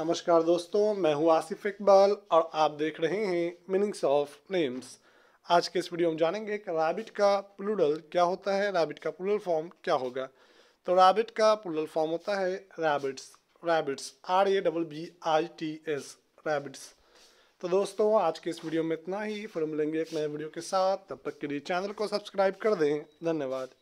नमस्कार दोस्तों मैं हूं आसिफ इकबाल और आप देख रहे हैं मीनिंग्स ऑफ नेम्स आज के इस वीडियो में जानेंगे कि रैबिट का प्लूरल क्या होता है रैबिट का प्लूरल फॉर्म क्या होगा तो रैबिट का प्लूरल फॉर्म होता है rabbits rabbits R A double B I T S rabbits तो दोस्तों आज के इस वीडियो में इतना ही फिर मिलेंगे एक नए वीडियो के साथ तब तक के लिए चैनल को सब्सक्राइब कर दें धन्यवाद